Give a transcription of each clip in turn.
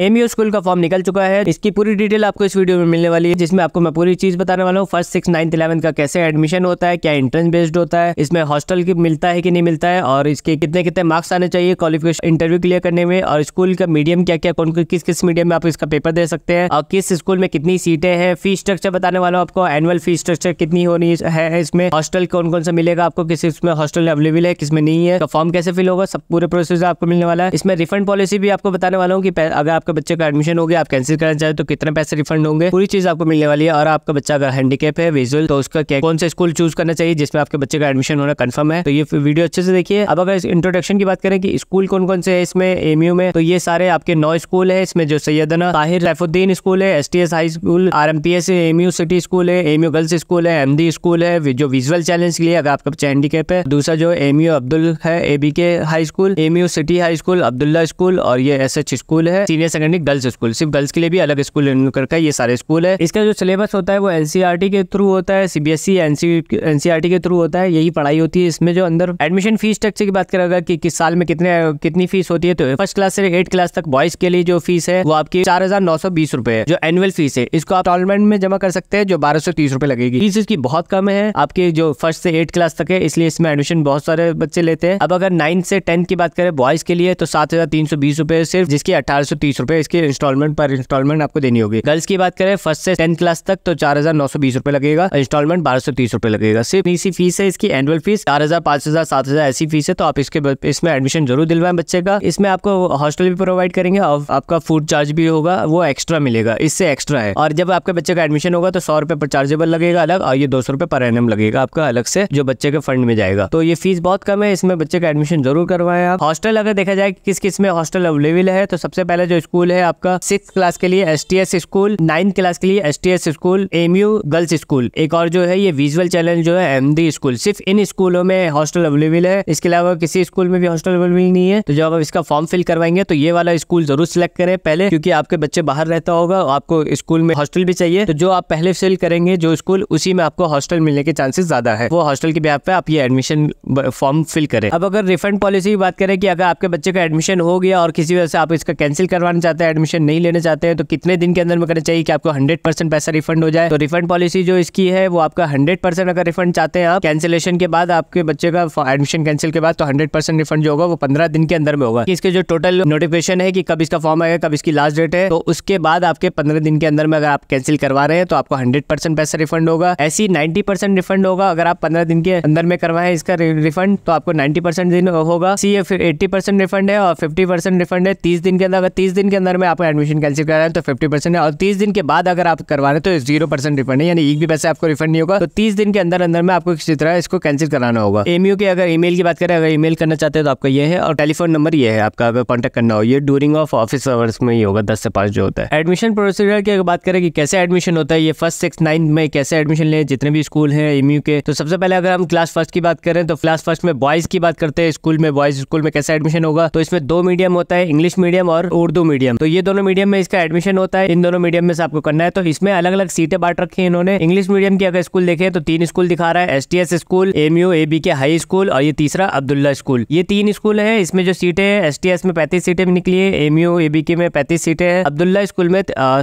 MU school का form निकल चुका है इसकी पूरी डिटेल आपको इस वीडियो में मिलने वाली है जिसमें आपको मैं पूरी चीज बताने वाला हूँ फर्स्ट सिक्स नाइन्थ इलेवंथ का कैसे एडमिशन होता है क्या एंट्रेंस बेस्ड होता है इसमें हॉस्टल की मिलता है कि नहीं मिलता है और इसके कितने कितने मार्क्स आने चाहिए क्वालिफिकेशन इंटरव्यू क्लियर करने में और स्कूल का मीडियम क्या क्या कौन किस किस मीडियम में आप इसका पेपर दे सकते हैं और किस स्कूल में कितनी सीटें हैं फीस स्ट्रक्चर बताने वाला हूँ आपको एनुअल फीस स्ट्रक्चर कितनी होनी है इसमें हॉस्टल कौन कौन सा मिलेगा आपको किस इसमें हॉस्टल अवेलेबल है किस में नहीं है फॉर्म कैसे फिल होगा सब पूरे प्रोसेस आपको मिलने वाला है इसमें रिफंड पॉलिसी भी आपको बताने वाला हूँ कि अगर आपका बच्चे का एडमिशन हो गया आप कैंसिल करना चाहे तो कितने पैसे रिफंड होंगे पूरी चीज आपको मिलने वाली है और आपका बच्चा अगर हैंडीकेप है विजुअल तो उसका कौन सा स्कूल चूज करना चाहिए जिसमें आपके बच्चे का एडमिशन होना कन्फर्म है तो ये वीडियो अच्छे से देखिए अब अगर इंट्रोडक्शन की बात करें कि स्कूल कौन कौन से है इसमें एमयू में तो ये सारे आपके नौ स्कूल है इसमें जो सैयदना ताहिर सैफुद्दीन स्कूल है S high school R M P S MU city school है एमयू गर्ल्स स्कूल है एमडी स्कूल है जो विजुअल चैलेंज के लिए अगर आपका बच्चा हैंडीकेप है दूसरा जो एमयू अब्दुल है ABK high school MU city high school Abdulla school और ये एस एच स्कूल है सीनियर सेकेंडरी गर्ल्स स्कूल सिर्फ गर्ल्स के लिए भी अलग स्कूल कर ये सारे स्कूल है इसका जो सिलेबस होता है वो एनसीआरटी के थ्रू होता है सीबीएसई एनसीआरटी e, के थ्रू होता है यही पढ़ाई होती है इसमें जो अंदर एडमिशन फीस स्ट्रक्चर की बात करेगा कि किस साल में कितने कितनी फीस होती है तो फर्स्ट क्लास से एट क्लास तक बॉयज के लिए जो फीस है वो आपकी चार हजार नौ सौ बीस रुपए है जो एनुअल फीस है इसको आप टॉलमेंट में जमा कर सकते हैं जो बारह सौ तीस रुपए लगेगी फीस इसकी बहुत कम है आपके जो फर्स्ट से एट क्लास तक है इसलिए इसमें एडमिशन बहुत सारे बच्चे लेते हैं अब अगर नाइन्थ से टेंथ की बात करें बॉयज के लिए तो सात हजार तीन सौ बीस रुपए सिर्फ जिसकी अठारह सौ तीस रुपए इसकी इंस्टॉलमेंट पर इंस्टॉलमेंट आपको देनी होगी गर्ल्स की बात करें फर्स्ट से टेंथ क्लास तक तो चार हजार नौ सौ बीस रुपए लगेगा इंस्टॉलमेंट बारह सौ तीस रुपए लगेगा सिर्फ इसी फीस है इसकी एनुअल फीस चार हजार पांच हजार सात हजार ऐसी फीस है तो आप इसके इसमें एडमिशन जरूर दिलवाएं बच्चे का इसमें आपको हॉस्टल भी प्रोवाइड करेंगे और आपका फूड चार्ज भी होगा वो एक्स्ट्रा मिलेगा इससे एक्स्ट्रा है और जब आपके बच्चे का एडमिशन होगा तो सौ रुपए पर चार्जेबल लगेगा अलग और ये दो सौ रुपए पर एनएम लगेगा आपका अलग से जो बच्चे के फंड में जाएगा तो ये फीस बहुत कम है इसमें बच्चे का एडमिशन जरूर करवाएं आप हॉस्टल अगर देखा जाए किस किस में हॉस्टल अवेलेबल है तो सबसे पहले जो स्कूल है आपका सिक्स क्लास के लिए S T S school ninth class के लिए S T S school M U girls school एक और जो है ये विजुअल चैलेंज जो है एम डी स्कूल सिर्फ इन स्कूलों में हॉस्टल अवेलेबल है इसके अलावा किसी स्कूल में भी हॉस्टल अवेलेबल नहीं है तो जब आप इसका फॉर्म फिल करवाएंगे तो ये वाला स्कूल जरूर सिलेक्ट करें पहले क्योंकि आपके बच्चे बाहर रहता होगा आपको स्कूल में हॉस्टल भी चाहिए तो जो आप पहले फिल करेंगे जो स्कूल उसी में आपको हॉस्टल मिलने के चांसेस ज्यादा है वो हॉस्टल के ब्याप पे आप ये एडमिशन फॉर्म फिल करें अब अगर रिफंड पॉलिसी की बात करें कि अगर आपके बच्चे का एडमिशन हो गया और किसी वजह से आप इसका कैंसिल करवाना चाहते हैं एडमिशन नहीं लेना चाहते हैं तो कितने दिन के अंदर में करना चाहिए कि आपको हंड्रेड परसेंट पैसा रिफंड हो जाए तो रिफंड पॉलिसी जो इसकी है वो आपका हंड्रेड परसेंट अगर रिफंड चाहते हैं आप कैंसिलेशन के बाद आपके बच्चे का एडमिशन कैंसिल के बाद तो हंड्रेड परसेंट रिफंड जो होगा वो पंद्रह दिन के अंदर में होगा इसके जो टोटल नोटिफिकेशन है कि कब इसका फॉर्म आएगा कब इसकी लास्ट डेट है तो उसके बाद आपके पंद्रह दिन के अंदर में अगर आप कैंसिल करवा रहे हैं तो आपको हंड्रेड परसेंट पैसा रिफंड होगा ऐसी नाइन्टी परसेंट रिफंड होगा अगर आप पंद्रह दिन के अंदर में करवाए इसका रिफंड तो आपको नाइन्टी परसेंट दिन होगा सी एट्टी परसेंट रिफंड है और फिफ्टी परसेंट रिफंड है तीस दिन के अंदर अगर तीस दिन के अंदर में आपका एडमिशन कैंसिल करा रहे हैं तो फिफ्टी परसेंट है और तीस दिन के बाद अगर आप करवा रहे हैं तो जीरो परसेंट रिफंड है यानी एक भी पैसे आपको रिफंड नहीं होगा तो तीस दिन के अंदर अंदर में आपको किसी तरह इसको कैंसिल कराना होगा एमयू के अगर ईमेल की बात करें अगर ईमेल करना चाहते हैं तो आपका ये है और टेलीफोन नंबर ये है आपका अगर कॉन्टेक्ट करना हो ये ड्यूरिंग ऑफ ऑफिस आवर्स में ही होगा दस से पांच जो होता है एडमिशन प्रोसीजर की अगर बात करें कि कैसे एडमिशन होता है ये फर्स्ट सिक्स नाइन में कैसे एडमिशन ले जितने भी स्कूल है एमयू के तो सबसे पहले अगर हम क्लास फर्स्ट की बात करें तो क्लास फर्स्ट में बॉयज की बात करते हैं स्कूल में बॉयज स्कूल में कैसे एडमिशन होगा तो इसमें दो मीडियम होता है इंग्लिश मीडियम और उर्दू मीडियम मीडियम तो ये दोनों मीडियम में इसका एडमिशन होता है इन दोनों मीडियम में से आपको करना है तो इसमें अलग अलग सीटें बांट रखी है इन्होंने इंग्लिश मीडियम की अगर स्कूल देखे तो तीन स्कूल दिखा रहा है S T S school M U A B K high school और ये तीसरा अब्दुल्ला स्कूल ये तीन स्कूल है इसमें जो सीटें हैं एस टी एस में पैंतीस सीटें निकली है एम यू ए बी के में पैंतीस सीटें हैं अब्दुल्ला स्कूल में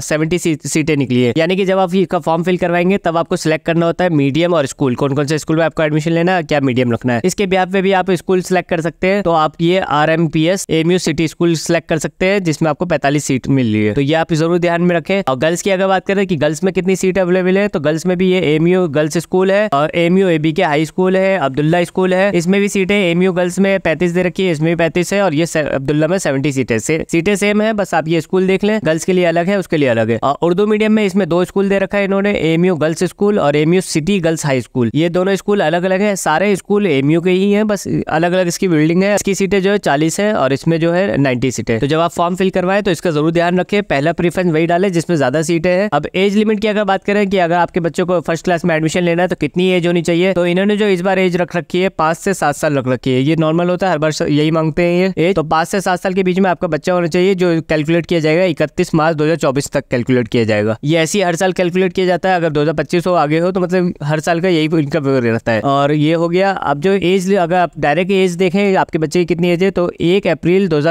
सेवेंटी सीटें निकली है यानी कि जब आप इसका फॉर्म फिल करवाएंगे तब आपको सिलेक्ट करना होता है मीडियम और स्कूल कौन कौन से स्कूल में आपको एडमिशन लेना है क्या मीडियम रखना है इसके ब्याप में भी आप स्कूल सिलेक्ट कर सकते हैं तो आप ये R M P S M U city school select कर सकते हैं जिसमें आपको पैंतालीस सीट मिल रही है तो ये आप जरूर ध्यान में रखें और गर्ल्स की अगर बात करें कि गर्ल्स में कितनी सीट अवेलेबल है तो गर्ल्स में भी ये एम गर्ल्स स्कूल है और M U K high school है अब्दुल्ला स्कूल है इसमें भी सीटें एम गर्ल्स में पैंतीस दे रखी है इसमें भी पैंतीस है और ये अब्दुल्ला में सेवेंटी सीटें से सीटें सेम है बस आप ये स्कूल देख लें गर्ल्स के लिए अलग है उसके लिए अलग है और उर्दू मीडियम में इसमें दो स्कूल दे रखा है इन्होंने एम गर्ल्स स्कूल और M city girls high school ये दोनों स्कूल अलग अलग है सारे स्कूल एम के ही है बस अलग अलग इसकी बिल्डिंग है इसकी सीटें जो है चालीस है और इसमें जो है नाइन्टी सीटें तो जब आप फॉर्म फिल करवा बनवाएं तो इसका जरूर ध्यान रखें पहला प्रीफरेंस वही डालें जिसमें ज्यादा सीटें हैं अब एज लिमिट की अगर बात करें कि अगर आपके बच्चों को फर्स्ट क्लास में एडमिशन लेना है तो कितनी एज होनी चाहिए तो इन्होंने जो इस बार एज रख रखी है पांच से सात साल रख रखी है ये नॉर्मल होता है हर बार यही मांगते हैं ये एज तो पांच से सात साल के बीच में आपका बच्चा होना चाहिए जो कैलकुलेट किया जाएगा इकतीस मार्च दो तक कैलकुलेट किया जाएगा ये ऐसी हर साल कैलकुलेट किया जाता है अगर दो हो आगे हो तो मतलब हर साल का यही इनका व्यवहार रहता है और ये हो गया अब जो एज अगर आप डायरेक्ट एज देखें आपके बच्चे की कितनी एज है तो एक अप्रैल दो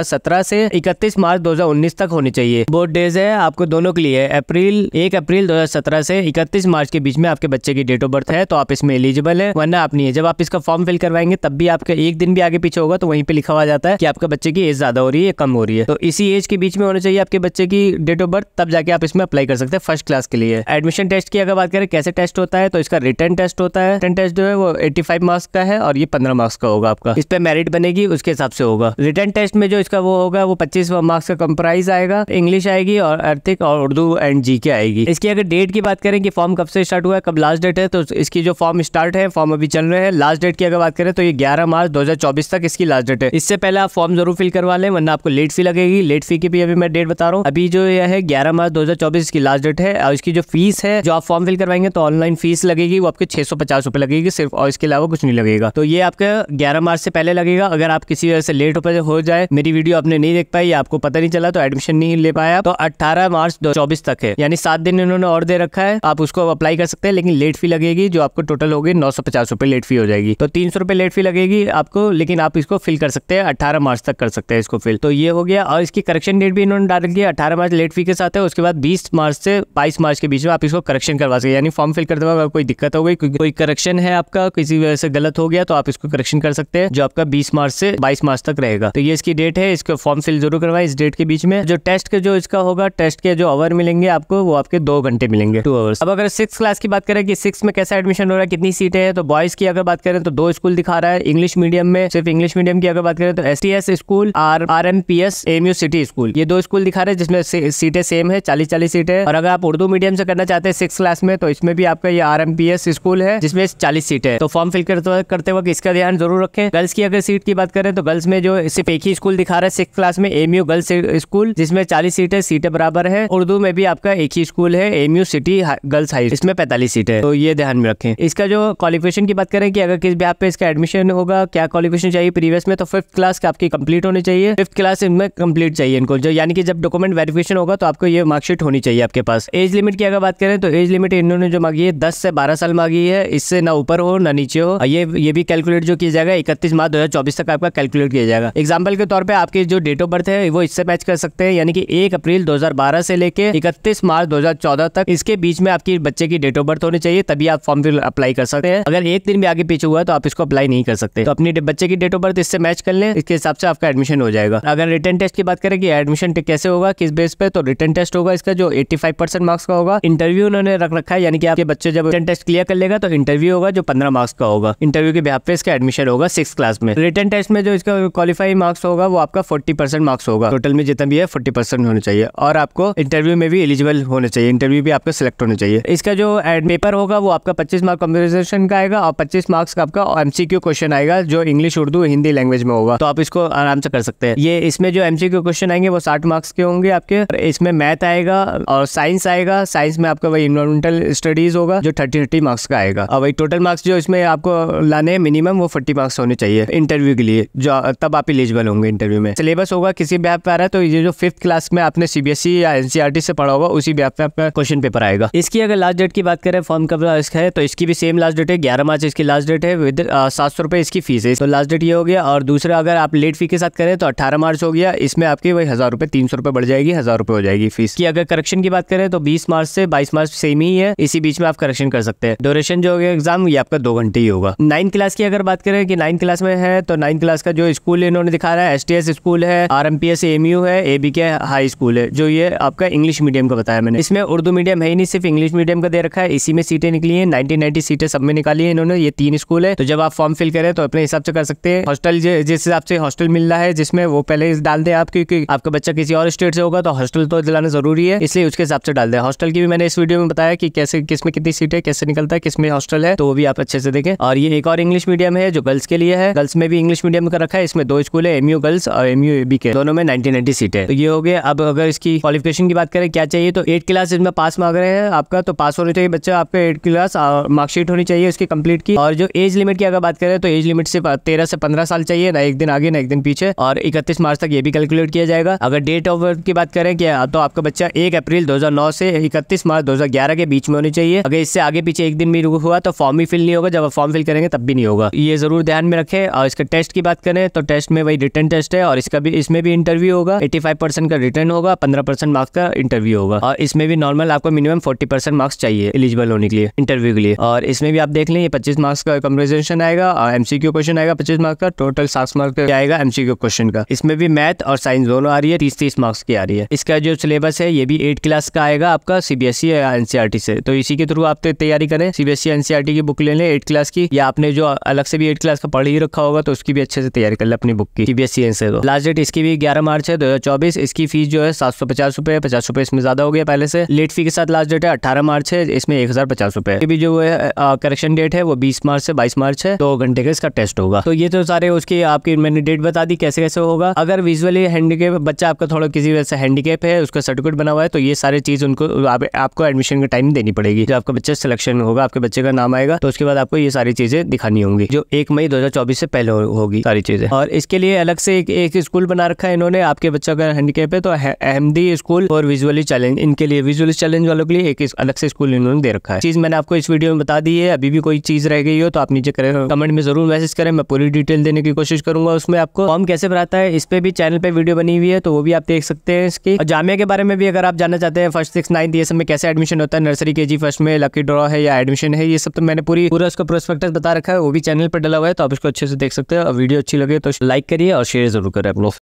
से इकतीस मार्च दो उन्नीस तक होनी चाहिए बोर्ड डेज है आपको दोनों के लिए अप्रैल एक अप्रैल 2017 से 31 मार्च के बीच में आपके बच्चे की डेट ऑफ बर्थ है तो आप इसमें एलिजिबल है वरना आप नहीं है जब आप इसका फॉर्म फिल करवाएंगे तब भी आपका एक दिन भी आगे पीछे होगा तो वहीं पर लिखा हुआ जाता है कि आपके बच्चे की एज ज्यादा हो रही है कम हो रही है तो इसी एज के बीच में होना चाहिए आपके बच्चे की डेट ऑफ बर्थ तब जाके आप इसमें अप्लाई कर सकते हैं फर्स्ट क्लास के लिए एडमिशन टेस्ट की अगर बात करें कैसे टेस्ट होता है तो इसका रिटर्न टेस्ट होता है रिटर्न टेस्ट जो है वो एट्टी मार्क्स का है और ये पंद्रह मार्क्स का होगा आपका इस पर मेरिट बनेगी उसके हिसाब से होगा रिटर्न टेस्ट में जो इसका वो होगा वो पच्चीस मार्क्स का प्राइस आएगा इंग्लिश आएगी और अर्थिक और उर्दू एंड जी के आएगी इसकी अगर डेट की बात करें कि फॉर्म कब से स्टार्ट हुआ है कब लास्ट डेट है तो इसकी जो फॉर्म स्टार्ट है फॉर्म अभी चल रहे हैं लास्ट डेट की अगर बात करें तो ये ग्यारह मार्च दो तक इसकी लास्ट डेट है इससे पहले आप फॉर्म जरूर फिल करवा लें वरना आपको लेट फी लगेगी लेट फी की भी अभी मैं डेट बता रहा हूँ अभी जो यह है ग्यारह मार्च दो इसकी लास्ट डेट है और इसकी जो फीस है जो आप फॉर्म फिल करवाएंगे तो ऑनलाइन फीस लगेगी वो आपके छह सौ पचास रुपए लगेगी सिर्फ और इसके अलावा कुछ नहीं लगेगा तो ये आपका ग्यारह मार्च से पहले लगेगा अगर आप किसी वजह से लेट हो जाए मेरी वीडियो आपने नहीं देख पाई आपको पता नहीं चला था तो एडमिशन नहीं ले पाया तो अट्ठारह मार्च दो तक है यानी सात दिन इन्होंने और दे रखा है आप उसको अप्लाई कर सकते हैं लेकिन लेट फी लगेगी जो आपको टोटल होगी नौ सौ पचास रुपए लेट फी हो जाएगी तो तीन सौ रुपए लेट फी लगेगी आपको लेकिन आप इसको फिल कर सकते हैं अट्ठारह मार्च तक कर सकते हैं इसको फिल तो ये हो गया और इसकी करेक्शन डेट भी इन्होंने डाल रखी अठारह मार्च लेट फी के साथ है उसके बाद बीस मार्च से बाईस मार्च के बीच में आप इसको करेक्शन करवा सकते यानी फॉर्म फिल करते वक्त कोई दिक्कत हो गई कोई करेक्शन है आपका किसी वजह से गलत हो गया तो आप इसको करेक्शन कर सकते हैं जो आपका बीस मार्च से बाईस मार्च तक रहेगा तो ये इसकी डेट है इसको फॉर्म फिल जरूर करवाए इस डेट के बीच बीच में जो टेस्ट के जो इसका होगा टेस्ट के जो आवर मिलेंगे आपको वो आपके दो घंटे मिलेंगे टू आवर्स अब अगर सिक्स क्लास की बात करें कि सिक्स में कैसा एडमिशन हो रहा है कितनी सीटें हैं तो बॉयज की अगर बात करें तो दो स्कूल दिखा रहा है इंग्लिश मीडियम में सिर्फ इंग्लिश मीडियम की अगर बात करें तो S T S school R R M P S M U city school ये दो स्कूल दिखा रहे हैं जिसमें सीटें सेम है चालीस चालीस सीटें और अगर आप उर्दू मीडियम से करना चाहते हैं सिक्स क्लास में तो इसमें भी आपका ये R M P S school है जिसमें चालीस सीटें तो फॉर्म फिल करते वक्त इसका ध्यान जरूर रखें गर्ल्स की अगर सीट की बात करें तो गर्ल्स में जो सिर्फ एक ही स्कूल दिखा रहा है सिक्स क्लास में एमयू गर्ल्स स्कूल जिसमें चालीस सीटें सीटें बराबर है उर्दू में भी आपका एक ही स्कूल है एमयू सिटी गर्ल्स हाई इसमें पैंतालीस सीट है तो ये ध्यान में रखें इसका जो क्वालिफिकेशन की बात करें कि अगर किस भी आप पे इसका एडमिशन होगा क्या क्वालिफिकेशन चाहिए प्रीवियस में तो फिफ्थ क्लास का आपकी कंप्लीट होनी चाहिए फिफ्थ क्लास इनमें कंप्लीट चाहिए इनको जो यानी कि जब डॉक्यूमेंट वेरिफिकेशन होगा तो आपको ये मार्कशीट होनी चाहिए आपके पास एज लिमिट की अगर बात करें तो एज लिमिट इन्होंने जो मांगी है दस से बारह साल मांगी है इससे ना ऊपर हो ना नीचे हो ये ये भी कैलकुलेट जो किया जाएगा इकतीस मार्च दो तक आपका कैलकुलेट किया जाएगा एग्जाम्पल के तौर पर आपकी जो डेट ऑफ बर्थ है वो इससे मैच कर सकते हैं यानी कि एक अप्रैल 2012 से लेकर 31 मार्च 2014 तक इसके बीच में आपकी बच्चे की डेट ऑफ बर्थ होनी चाहिए तभी आप फॉर्म फिल अप्लाई कर सकते हैं अगर एक दिन भी आगे पीछे हुआ तो आप इसको अप्लाई नहीं कर सकते तो अपनी बच्चे की डेट ऑफ बर्थ इससे मैच कर लें इसके हिसाब से आपका एडमिशन हो जाएगा अगर रिटर्न टेस्ट की बात करें कि एडमिशन कैसे होगा किस बेस पे तो रिटर्न टेस्ट होगा इसका जो एट्टी परसेंट मार्क्स का होगा इंटरव्यू उन्होंने रख रखा है यानी कि आपके बच्चे जब रिटर्न टेस्ट क्लियर कर लेगा तो इंटरव्यू होगा जो पंद्रह मार्क्स का होगा इंटरव्यू के बिहार पे इसका एडमिशन होगा सिक्स क्लास में रिटर्न टेस्ट में जो इसका क्वालिफाई मार्क्स होगा वो आपका फोर्टी मार्क्स होगा टोटल में जितना भी है फोर्टी परसेंट होना चाहिए और आपको इंटरव्यू में भी एलिजिबल होना चाहिए इंटरव्यू भी आपका सिलेक्ट होना चाहिए इसका जो एड पेपर होगा वो आपका पच्चीस मार्क कम्प्यूटेशन का आएगा और पच्चीस मार्क्स का आपका एमसीक्यू क्वेश्चन आएगा जो इंग्लिश उर्दू हिंदी लैंग्वेज में होगा तो आप इसको आराम से कर सकते हैं ये इसमें जो एमसीक्यू क्वेश्चन आएंगे वो साठ मार्क्स के होंगे आपके इसमें मैथ आएगा और साइंस आएगा साइंस में आपका वही इन्वायरमेंटल स्टडीज होगा जो थर्टी थर्टी मार्क्स का आएगा और वही टोटल मार्क्स जो इसमें आपको लाने हैं मिनिमम वो फोर्टी मार्क्स होने चाहिए इंटरव्यू के लिए जो तब आप इलिजिबल होंगे इंटरव्यू में सिलेबस होगा किसी भी ऐप पर है तो लीजिए जो फिफ्थ क्लास में आपने सीबीएसई e या एनसीईआरटी e से पढ़ा होगा उसी भी में आपका क्वेश्चन पेपर आएगा इसकी अगर लास्ट डेट की बात करें फॉर्म कब है तो इसकी भी सेम लास्ट डेट है ग्यारह मार्च इसकी लास्ट डेट है विद सात सौ रुपये इसकी फीस है तो लास्ट डेट ये हो गया और दूसरा अगर आप लेट फी के साथ करें तो अठारह मार्च हो गया इसमें आपकी वही हज़ार रुपये तीन सौ रुपये बढ़ जाएगी हज़ार रुपए हो जाएगी फीस की अगर करेक्शन की बात करें तो बीस मार्च से बाईस मार्च सेम ही है इसी बीच में आप करेक्शन कर सकते हैं ड्यूरेशन जो होगा एग्जाम ये आपका दो घंटे ही होगा नाइन्थ क्लास की अगर बात करें कि नाइन्थ क्लास में है तो नाइन्थ क्लास का जो स्कूल इन्होंने दिखा रहा है एस स्कूल है R M P S M U है है A B K high school है जो ये आपका इंग्लिश मीडियम का बताया मैंने इसमें उर्दू मीडियम है ही नहीं सिर्फ इंग्लिश मीडियम का दे रखा है इसी में सीटें निकली है नाइनटीन नाइनटी सीटें सब में निकाली है इन्होंने ये तीन स्कूल है तो जब आप फॉर्म फिल करें तो अपने हिसाब से कर सकते हैं हॉस्टल जिस हिसाब से हॉस्टल मिल रहा है जिसमें वो पहले डाल दें आप क्योंकि आपका बच्चा किसी और स्टेट से होगा तो हॉस्टल तो दिलाना जरूरी है इसलिए उसके हिसाब से डाल दें हॉस्टल की भी मैंने इस वीडियो में बताया कि कैसे किस में कितनी सीट है कैसे निकलता है किस में हॉस्टल है तो वो भी आप अच्छे से देखें और ये एक और इंग्लिश मीडियम है जो गर्ल्स के लिए है गर्ल्स में भी इंग्लिश मीडियम का रखा है इसमें दो स्कूल है एमयू गर्ल्स और एमयू एबी के दोनों में नाइनटीन नाइनटी सीट सीट है तो ये हो गया अब अगर इसकी क्वालिफिकेशन की बात करें क्या चाहिए तो एट क्लास इसमें पास मांग रहे हैं आपका तो पास होना चाहिए बच्चा आपका एट क्लास मार्कशीट होनी चाहिए उसकी कंप्लीट की और जो एज लिमिट की अगर बात करें तो एज लिमिट सिर्फ तेरह से पंद्रह साल चाहिए ना एक दिन आगे ना एक दिन पीछे और इकतीस मार्च तक ये भी कैलकुलेट किया जाएगा अगर डेट ऑफ बर्थ की बात करें क्या तो आपका बच्चा एक अप्रैल दो से इकतीस मार्च दो के बीच में होनी चाहिए अगर इससे आगे पीछे एक दिन भी हुआ तो फॉर्म ही फिल नहीं होगा जब आप फॉर्म फिल करेंगे तब भी नहीं होगा ये जरूर ध्यान में रखें और इसका टेस्ट की बात करें तो टेस्ट में वही रिटर्न टेस्ट है और इसका भी इसमें भी इंटरव्यू होगा 25% फाइव परसेंट का रिटर्न होगा पंद्रह परसेंट मार्क्स का इंटरव्यू होगा और इसमें भी नॉर्मल आपको मिनिमम 40% मार्क्स चाहिए एलिजिबल होने के लिए इंटरव्यू के लिए और इसमें भी आप देख लें ये पच्चीस मार्क्स का कम्पेजेशन आएगा और एमसीक्यू क्वेश्चन आएगा पच्चीस मार्क्स का टोटल सात मार्क्स का आएगा एमसीक्यू क्वेश्चन का इसमें भी मैथ और साइंस दोनों आ रही है तीस तीस मार्क्स की आ रही है इसका जो सिलेबस है ये भी एट क्लास का आएगा आपका सीबीएसई e या एनसीआरटी e से तो इसी के थ्रू आप तैयारी करें सीबीएसई एनसीआरटी e की बुक ले लें एट क्लास की या आपने जो अलग से भी एट क्लास का पढ़ ही रखा होगा तो उसकी भी अच्छे से तैयारी कर ले अपनी बुक की सीबीएसई से लास्ट तो। डेट इसकी भी ग्यारह मार्च है दो चौबीस इसकी फीस जो है सात सौ पचास रुपए पचास रुपए इसमें ज़्यादा हो गया पहले से लेट फी के साथ लास्ट डेट है अठारह मार्च है इसमें एक हज़ार पचास रुपए जो है करेक्शन डेट है वो बीस मार्च से बाईस मार्च है दो घंटे का इसका टेस्ट होगा तो ये तो सारे उसकी आपकी मैंने डेट बता दी कैसे कैसे होगा अगर विजुअली हैंडीकेप बच्चा आपका थोड़ा किसी वजह से हैंडीकेप है उसका सर्टिफिकेट बना हुआ है तो ये सारी चीज़ उनको आप, आपको एडमिशन का टाइम देनी पड़ेगी जो आपका बच्चा सिलेक्शन होगा आपके बच्चे का नाम आएगा तो उसके बाद आपको ये सारी चीज़ें दिखानी होंगी जो एक मई दो से पहले होगी सारी चीज़ें और इसके लिए अलग से एक, एक स्कूल बना रखा है इन्होंने आपके बच्चा अगर हैंडीकेप है तो अहमदी स्कूल और विजुअली चैलेंज इनके लिए विजुअली चैलेंज वालों के लिए एक अलग से स्कूल इन्होंने दे रखा है चीज मैंने आपको इस वीडियो में बता दी है अभी भी कोई चीज रह गई हो तो आप नीचे करें कमेंट में जरूर मैसेज करें मैं पूरी डिटेल देने की कोशिश करूंगा उसमें आपको फॉर्म कैसे भराता है इस पर भी चैनल पर वीडियो बनी हुई है तो वो भी आप देख सकते हैं इसकी जामिया के बारे में भी अगर आप जानना चाहते हैं फर्स्ट सिक्स नाइन्थ ये सब में कैसे एडमिशन होता है नर्सरी के जी फर्स्ट में लकी ड्रॉ है या एडमिशन है ये सब तो मैंने पूरी पूरा उसका प्रोस्पेक्टस बता रखा है वो भी चैनल पर डला हुआ है तो आप इसको अच्छे से देख सकते हैं और वीडियो अच्छी लगे तो लाइक करिए और शेयर जरूर करें आप लोग